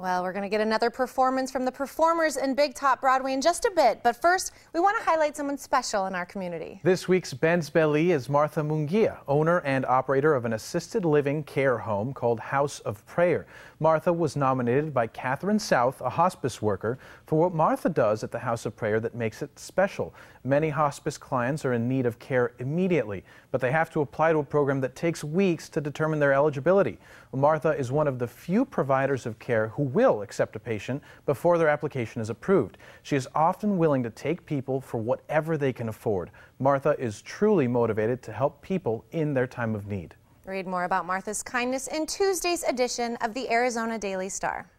Well, we're going to get another performance from the performers in Big Top Broadway in just a bit. But first, we want to highlight someone special in our community. This week's Ben's Belly is Martha Mungia, owner and operator of an assisted living care home called House of Prayer. Martha was nominated by Catherine South, a hospice worker, for what Martha does at the House of Prayer that makes it special. Many hospice clients are in need of care immediately, but they have to apply to a program that takes weeks to determine their eligibility. Martha is one of the few providers of care who will accept a patient before their application is approved. She is often willing to take people for whatever they can afford. Martha is truly motivated to help people in their time of need. Read more about Martha's kindness in Tuesday's edition of the Arizona Daily Star.